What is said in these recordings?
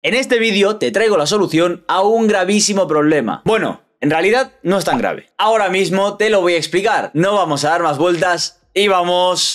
En este vídeo te traigo la solución a un gravísimo problema. Bueno, en realidad no es tan grave. Ahora mismo te lo voy a explicar. No vamos a dar más vueltas y vamos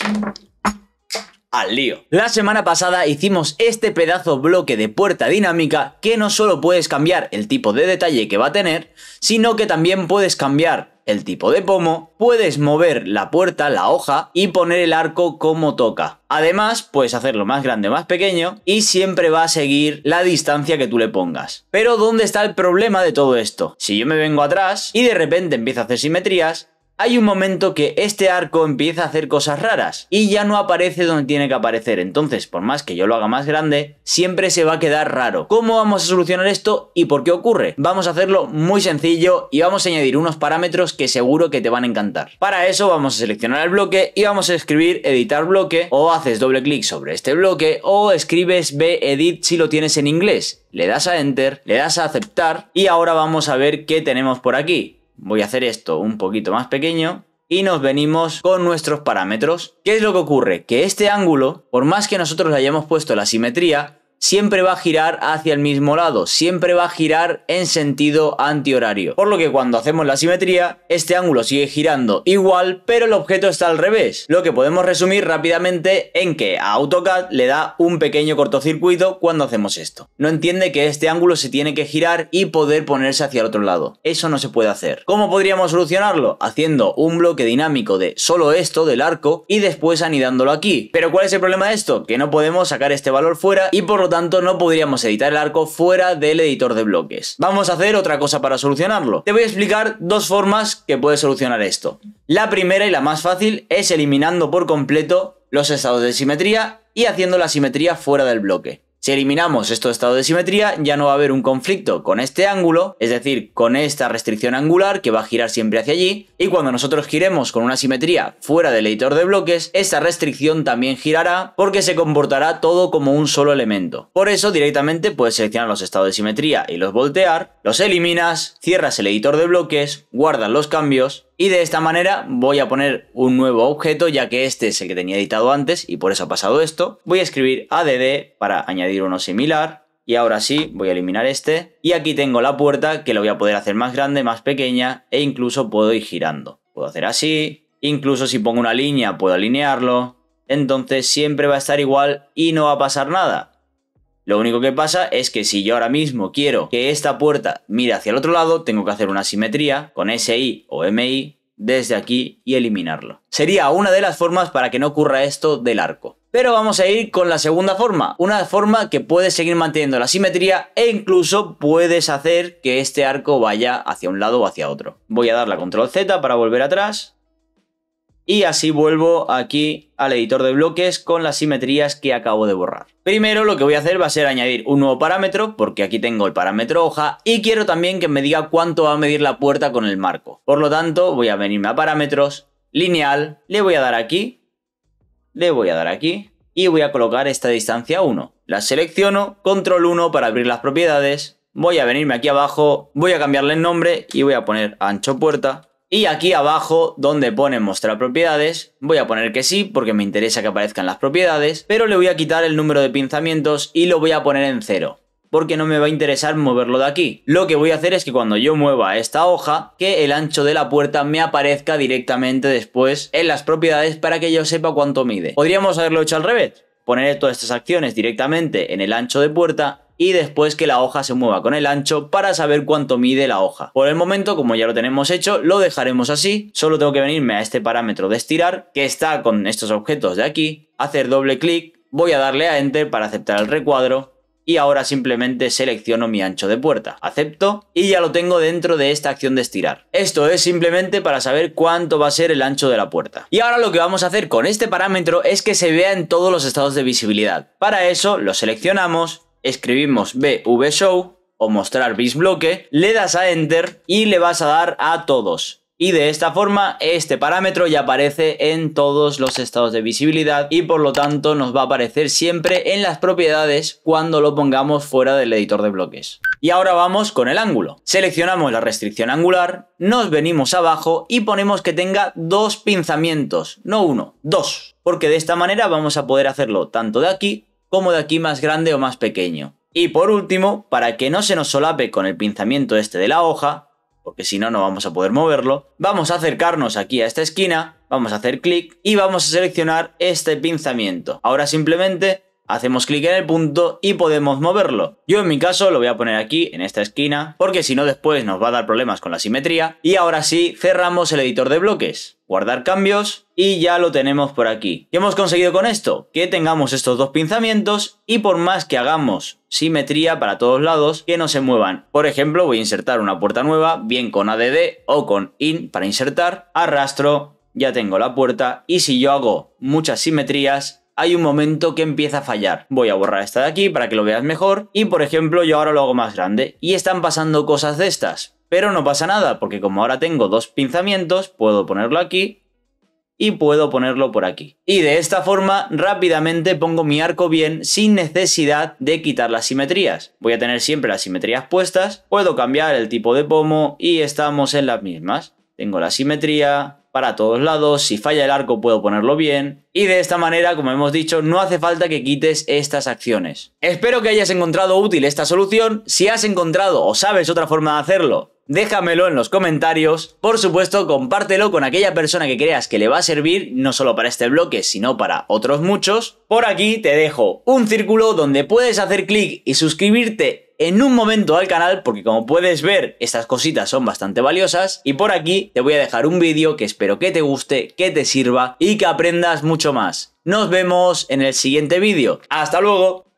al lío. La semana pasada hicimos este pedazo bloque de puerta dinámica que no solo puedes cambiar el tipo de detalle que va a tener, sino que también puedes cambiar el tipo de pomo, puedes mover la puerta, la hoja y poner el arco como toca. Además, puedes hacerlo más grande o más pequeño y siempre va a seguir la distancia que tú le pongas. Pero ¿dónde está el problema de todo esto? Si yo me vengo atrás y de repente empiezo a hacer simetrías, hay un momento que este arco empieza a hacer cosas raras y ya no aparece donde tiene que aparecer. Entonces, por más que yo lo haga más grande, siempre se va a quedar raro. ¿Cómo vamos a solucionar esto y por qué ocurre? Vamos a hacerlo muy sencillo y vamos a añadir unos parámetros que seguro que te van a encantar. Para eso vamos a seleccionar el bloque y vamos a escribir editar bloque o haces doble clic sobre este bloque o escribes b edit si lo tienes en inglés. Le das a enter, le das a aceptar y ahora vamos a ver qué tenemos por aquí voy a hacer esto un poquito más pequeño y nos venimos con nuestros parámetros. ¿Qué es lo que ocurre? Que este ángulo, por más que nosotros le hayamos puesto la simetría, siempre va a girar hacia el mismo lado, siempre va a girar en sentido antihorario. Por lo que cuando hacemos la simetría, este ángulo sigue girando igual, pero el objeto está al revés, lo que podemos resumir rápidamente en que a AutoCAD le da un pequeño cortocircuito cuando hacemos esto. No entiende que este ángulo se tiene que girar y poder ponerse hacia el otro lado. Eso no se puede hacer. ¿Cómo podríamos solucionarlo? Haciendo un bloque dinámico de solo esto del arco y después anidándolo aquí. Pero ¿cuál es el problema de esto? Que no podemos sacar este valor fuera y por lo tanto no podríamos editar el arco fuera del editor de bloques. Vamos a hacer otra cosa para solucionarlo. Te voy a explicar dos formas que puedes solucionar esto. La primera y la más fácil es eliminando por completo los estados de simetría y haciendo la simetría fuera del bloque. Si eliminamos estos estados de simetría, ya no va a haber un conflicto con este ángulo, es decir, con esta restricción angular que va a girar siempre hacia allí, y cuando nosotros giremos con una simetría fuera del editor de bloques, esta restricción también girará porque se comportará todo como un solo elemento. Por eso directamente puedes seleccionar los estados de simetría y los voltear, los eliminas, cierras el editor de bloques, guardas los cambios y de esta manera voy a poner un nuevo objeto, ya que este es el que tenía editado antes y por eso ha pasado esto. Voy a escribir add para añadir uno similar. Y ahora sí, voy a eliminar este. Y aquí tengo la puerta que lo voy a poder hacer más grande, más pequeña e incluso puedo ir girando. Puedo hacer así. Incluso si pongo una línea puedo alinearlo. Entonces siempre va a estar igual y no va a pasar nada. Lo único que pasa es que si yo ahora mismo quiero que esta puerta mire hacia el otro lado, tengo que hacer una simetría con SI o MI desde aquí y eliminarlo. Sería una de las formas para que no ocurra esto del arco. Pero vamos a ir con la segunda forma, una forma que puedes seguir manteniendo la simetría e incluso puedes hacer que este arco vaya hacia un lado o hacia otro. Voy a dar la control Z para volver atrás y así vuelvo aquí al editor de bloques con las simetrías que acabo de borrar. Primero lo que voy a hacer va a ser añadir un nuevo parámetro, porque aquí tengo el parámetro hoja, y quiero también que me diga cuánto va a medir la puerta con el marco. Por lo tanto, voy a venirme a parámetros, lineal, le voy a dar aquí, le voy a dar aquí, y voy a colocar esta distancia 1. La selecciono, control 1 para abrir las propiedades, voy a venirme aquí abajo, voy a cambiarle el nombre y voy a poner ancho puerta, y aquí abajo, donde pone mostrar propiedades, voy a poner que sí, porque me interesa que aparezcan las propiedades, pero le voy a quitar el número de pinzamientos y lo voy a poner en cero, porque no me va a interesar moverlo de aquí. Lo que voy a hacer es que cuando yo mueva esta hoja, que el ancho de la puerta me aparezca directamente después en las propiedades para que yo sepa cuánto mide. Podríamos haberlo hecho al revés, poner todas estas acciones directamente en el ancho de puerta y después que la hoja se mueva con el ancho para saber cuánto mide la hoja. Por el momento, como ya lo tenemos hecho, lo dejaremos así. Solo tengo que venirme a este parámetro de estirar, que está con estos objetos de aquí, hacer doble clic, voy a darle a Enter para aceptar el recuadro y ahora simplemente selecciono mi ancho de puerta, acepto y ya lo tengo dentro de esta acción de estirar. Esto es simplemente para saber cuánto va a ser el ancho de la puerta. Y ahora lo que vamos a hacer con este parámetro es que se vea en todos los estados de visibilidad. Para eso lo seleccionamos escribimos BV Show o mostrar bloque le das a Enter y le vas a dar a todos. Y de esta forma este parámetro ya aparece en todos los estados de visibilidad y por lo tanto nos va a aparecer siempre en las propiedades cuando lo pongamos fuera del editor de bloques. Y ahora vamos con el ángulo. Seleccionamos la restricción angular, nos venimos abajo y ponemos que tenga dos pinzamientos, no uno, dos. Porque de esta manera vamos a poder hacerlo tanto de aquí como de aquí más grande o más pequeño. Y por último, para que no se nos solape con el pinzamiento este de la hoja, porque si no, no vamos a poder moverlo, vamos a acercarnos aquí a esta esquina, vamos a hacer clic y vamos a seleccionar este pinzamiento. Ahora simplemente hacemos clic en el punto y podemos moverlo. Yo en mi caso lo voy a poner aquí, en esta esquina, porque si no después nos va a dar problemas con la simetría. Y ahora sí, cerramos el editor de bloques guardar cambios y ya lo tenemos por aquí. ¿Qué hemos conseguido con esto? Que tengamos estos dos pinzamientos y por más que hagamos simetría para todos lados, que no se muevan. Por ejemplo, voy a insertar una puerta nueva, bien con ADD o con IN para insertar, arrastro, ya tengo la puerta y si yo hago muchas simetrías, hay un momento que empieza a fallar. Voy a borrar esta de aquí para que lo veas mejor y por ejemplo yo ahora lo hago más grande y están pasando cosas de estas. Pero no pasa nada, porque como ahora tengo dos pinzamientos, puedo ponerlo aquí y puedo ponerlo por aquí. Y de esta forma rápidamente pongo mi arco bien sin necesidad de quitar las simetrías. Voy a tener siempre las simetrías puestas, puedo cambiar el tipo de pomo y estamos en las mismas. Tengo la simetría, para todos lados, si falla el arco puedo ponerlo bien, y de esta manera, como hemos dicho, no hace falta que quites estas acciones. Espero que hayas encontrado útil esta solución, si has encontrado o sabes otra forma de hacerlo, déjamelo en los comentarios. Por supuesto, compártelo con aquella persona que creas que le va a servir, no solo para este bloque, sino para otros muchos. Por aquí te dejo un círculo donde puedes hacer clic y suscribirte en un momento al canal porque como puedes ver estas cositas son bastante valiosas y por aquí te voy a dejar un vídeo que espero que te guste, que te sirva y que aprendas mucho más. Nos vemos en el siguiente vídeo. ¡Hasta luego!